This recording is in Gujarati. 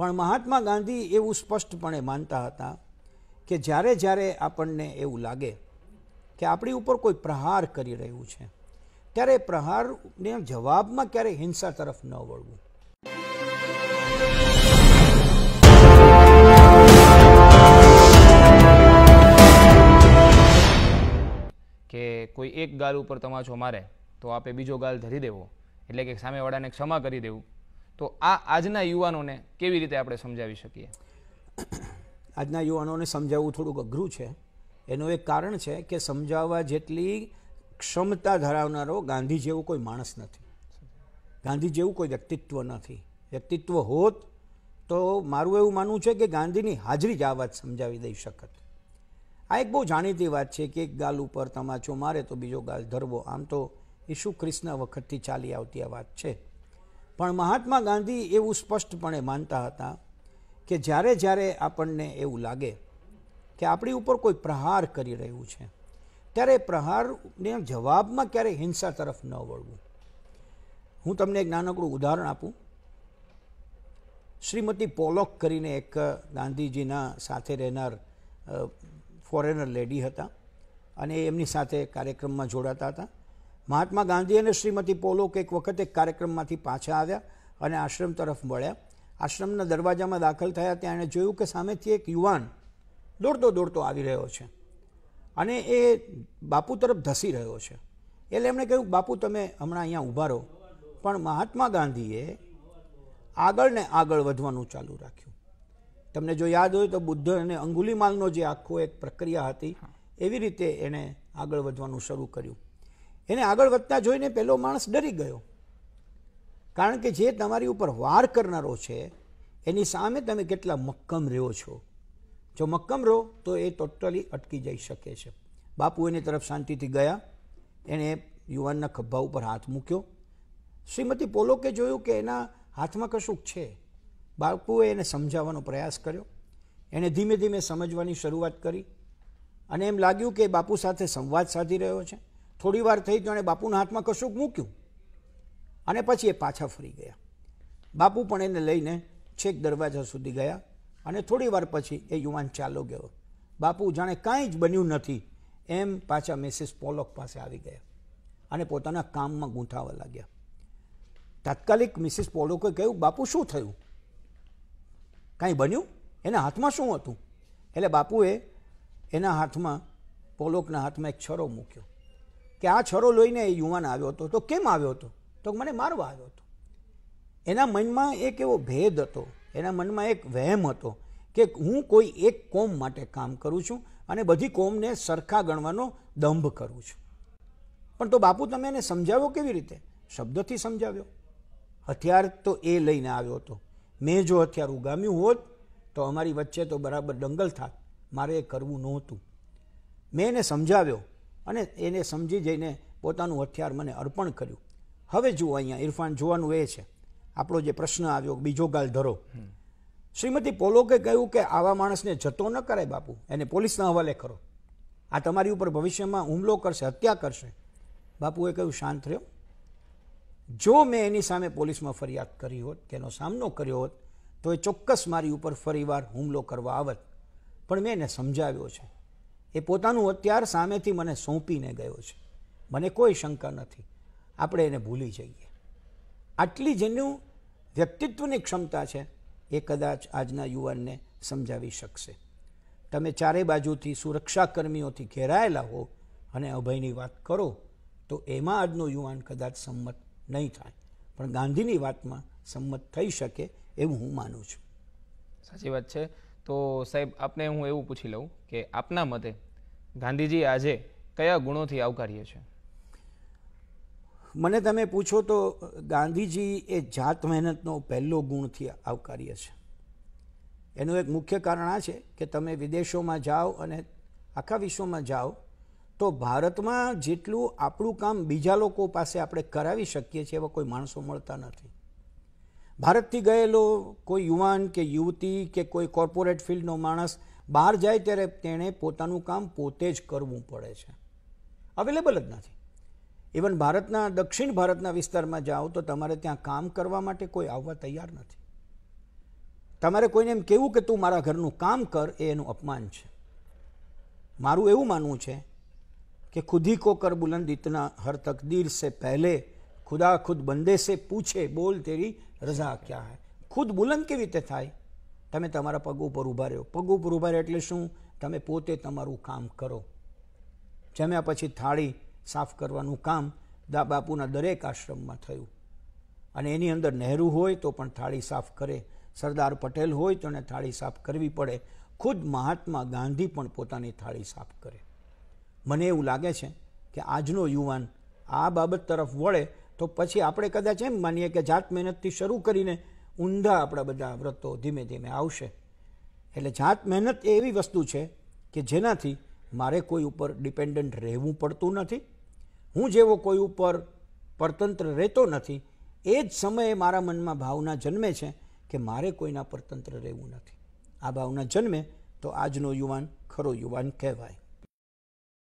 પણ મહાત્મા ગાંધી એવું સ્પષ્ટપણે માનતા હતા કે જ્યારે જ્યારે આપણને એવું લાગે કે આપણી ઉપર કોઈ પ્રહાર કરી રહ્યું છે ત્યારે પ્રહારને જવાબમાં ક્યારેય હિંસા તરફ ન વળવું કે કોઈ એક ગાલ ઉપર તમાચો મારે તો આપે બીજો ગાલ ધરી દેવો એટલે કે સામેવાળાને ક્ષમા કરી દેવું તો આ આજના યુવાનોને કેવી રીતે આપણે સમજાવી શકીએ આજના યુવાનોને સમજાવવું થોડુંક અઘરું છે એનું એક કારણ છે કે સમજાવવા જેટલી ક્ષમતા ધરાવનારો ગાંધી જેવો કોઈ માણસ નથી ગાંધી જેવું કોઈ વ્યક્તિત્વ નથી વ્યક્તિત્વ હોત તો મારું એવું માનવું છે કે ગાંધીની હાજરી જ આ વાત સમજાવી દઈ શકત આ એક બહુ જાણીતી વાત છે કે એક ગાલ ઉપર તમાચો મારે તો બીજો ગાલ ધરવો આમ તો ઈસુ ખ્રિસ્તના વખતથી ચાલી આવતી આ વાત છે પણ મહાત્મા ગાંધી એવું સ્પષ્ટપણે માનતા હતા કે જ્યારે જ્યારે આપણને એવું લાગે કે આપણી ઉપર કોઈ પ્રહાર કરી રહ્યું છે ત્યારે પ્રહારને જવાબમાં ક્યારેય હિંસા તરફ ન વળવું હું તમને એક નાનકડું ઉદાહરણ આપું શ્રીમતી પોલોક કરીને એક ગાંધીજીના સાથે રહેનાર ફોરેનર લેડી હતા અને એમની સાથે કાર્યક્રમમાં જોડાતા હતા મહાત્મા ગાંધી અને શ્રીમતી પોલોક એક વખત એક કાર્યક્રમમાંથી પાછા આવ્યા અને આશ્રમ તરફ મળ્યા આશ્રમના દરવાજામાં દાખલ થયા ત્યાં એણે જોયું કે સામેથી એક યુવાન દોડતો દોડતો આવી રહ્યો છે અને એ બાપુ તરફ ધસી રહ્યો છે એટલે એમણે કહ્યું બાપુ તમે હમણાં અહીંયા ઊભા રહો પણ મહાત્મા ગાંધીએ આગળ ને આગળ વધવાનું ચાલુ રાખ્યું તમને જો યાદ હોય તો બુદ્ધ અને અંગુલીમાલનો જે આખો એક પ્રક્રિયા હતી એવી રીતે એણે આગળ વધવાનું શરૂ કર્યું એને આગળ વધતા જોઈને પહેલો માણસ ડરી ગયો કારણ કે જે તમારી ઉપર વાર કરનારો છે એની સામે તમે કેટલા મક્કમ રહ્યો છો જો મક્કમ રહો તો એ ટોટલી અટકી જઈ શકે છે બાપુ એની તરફ શાંતિથી ગયા એણે યુવાનના ખભા ઉપર હાથ મૂક્યો શ્રીમતી પોલોકે જોયું કે એના હાથમાં કશુંક છે બાપુએ એને સમજાવવાનો પ્રયાસ કર્યો એણે ધીમે ધીમે સમજવાની શરૂઆત કરી અને એમ લાગ્યું કે બાપુ સાથે સંવાદ સાધી રહ્યો છે થોડી વાર થઈ જાણે બાપુના હાથમાં કશુંક મૂક્યું અને પછી એ પાછા ફરી ગયા બાપુ પણ એને લઈને છેક દરવાજા સુધી ગયા અને થોડી વાર પછી એ યુવાન ચાલો ગયો બાપુ જાણે કાંઈ જ બન્યું નથી એમ પાછા મિસિસ પોલોક પાસે આવી ગયા અને પોતાના કામમાં ગૂંથાવા લાગ્યા તાત્કાલિક મિસિસ પોલોકે કહ્યું બાપુ શું થયું કાંઈ બન્યું એના હાથમાં શું હતું એટલે બાપુએ એના હાથમાં પોલોકના હાથમાં એક છરો મૂક્યો કે આ છરો લઈને એ યુવાન આવ્યો હતો તો કેમ આવ્યો હતો તો મને મારવા આવ્યો હતો એના મનમાં એક એવો ભેદ હતો એના મનમાં એક વહેમ હતો કે હું કોઈ એક કોમ માટે કામ કરું છું અને બધી કોમને સરખા ગણવાનો દંભ કરું છું પણ તો બાપુ તમે એને સમજાવ્યો કેવી રીતે શબ્દથી સમજાવ્યો હથિયાર તો એ લઈને આવ્યો હતો મેં જો હથિયાર ઉગામ્યું હોત તો અમારી વચ્ચે તો બરાબર દંગલ થાત મારે એ કરવું નહોતું મેં એને સમજાવ્યો અને એને સમજી જઈને પોતાનું હથિયાર મને અર્પણ કર્યું હવે જુઓ અહીંયા ઇરફાન જોવાનું એ છે આપણો જે પ્રશ્ન આવ્યો બીજો ગાલ ધરો શ્રીમતી પોલોકે કહ્યું કે આવા માણસને જતો ન કરાય બાપુ એને પોલીસના હવાલે કરો આ તમારી ઉપર ભવિષ્યમાં હુમલો કરશે હત્યા કરશે બાપુએ કહ્યું શાંત રહ્યો જો મેં એની સામે પોલીસમાં ફરિયાદ કરી હોત તેનો સામનો કર્યો હોત તો એ ચોક્કસ મારી ઉપર ફરીવાર હુમલો કરવા આવત પણ મેં એને સમજાવ્યો છે એ પોતાનું અત્યાર સામેથી મને સોંપીને ગયો છે મને કોઈ શંકા નથી આપણે એને ભૂલી જઈએ આટલી જેનું વ્યક્તિત્વની ક્ષમતા છે એ કદાચ આજના યુવાનને સમજાવી શકશે તમે ચારે બાજુથી સુરક્ષાકર્મીઓથી ઘેરાયેલા હો અને અભયની વાત કરો તો એમાં આજનો યુવાન કદાચ સંમત નહીં થાય પણ ગાંધીની વાતમાં સંમત થઈ શકે એવું હું માનું છું સાચી વાત છે તો સાહેબ આપને હું એવું પૂછી લઉં કે આપના મતે ગાંધીજી આજે કયા ગુણોથી આવકારીએ છે મને તમે પૂછો તો ગાંધીજી એ જાત મહેનતનો પહેલો ગુણથી આવકારીએ છે એનું એક મુખ્ય કારણ આ છે કે તમે વિદેશોમાં જાઓ અને આખા વિશ્વમાં જાઓ તો ભારતમાં જેટલું આપણું કામ બીજા લોકો પાસે આપણે કરાવી શકીએ છીએ એવા કોઈ માણસો મળતા નથી ભારતથી ગયેલો કોઈ યુવાન કે યુવતી કે કોઈ કોર્પોરેટ ફિલ્ડનો માણસ બહાર જાય ત્યારે તેણે પોતાનું કામ પોતે જ કરવું પડે છે અવેલેબલ જ નથી ઇવન ભારતના દક્ષિણ ભારતના વિસ્તારમાં જાઓ તો તમારે ત્યાં કામ કરવા માટે કોઈ આવવા તૈયાર નથી તમારે કોઈને એમ કહેવું કે તું મારા ઘરનું કામ કર એ એનું અપમાન છે મારું એવું માનવું છે કે ખુદી કો કર બુલંદ ઇતના હર તકદીર સે પહેલે ખુદા ખુદ બંદે સે પૂછે બોલ તેરી રઝા ક્યાં હૈ ખુદ બુલંદ કેવી રીતે થાય તમે તમારા પગ ઉપર ઊભા રહ્યો પગ ઉપર ઊભા રહ્યો એટલે શું તમે પોતે તમારું કામ કરો જમ્યા પછી થાળી સાફ કરવાનું કામ દા બાપુના દરેક આશ્રમમાં થયું અને એની અંદર નહેરુ હોય તો પણ થાળી સાફ કરે સરદાર પટેલ હોય તો એને થાળી સાફ કરવી પડે ખુદ મહાત્મા ગાંધી પણ પોતાની થાળી સાફ કરે મને એવું લાગે છે કે આજનો યુવાન આ બાબત તરફ વળે તો પછી આપણે કદાચ એમ માનીએ કે જાત મહેનતથી શરૂ કરીને ઊંડા આપણા બધા વ્રતો ધીમે ધીમે આવશે એટલે જાત મહેનત એ એવી વસ્તુ છે કે જેનાથી મારે કોઈ ઉપર ડિપેન્ડન્ટ રહેવું પડતું નથી હું જેવો કોઈ ઉપર પરતંત્ર રહેતો નથી એ જ સમયે મારા મનમાં ભાવના જન્મે છે કે મારે કોઈના પરતંત્ર રહેવું નથી આ ભાવના જન્મે તો આજનો યુવાન ખરો યુવાન કહેવાય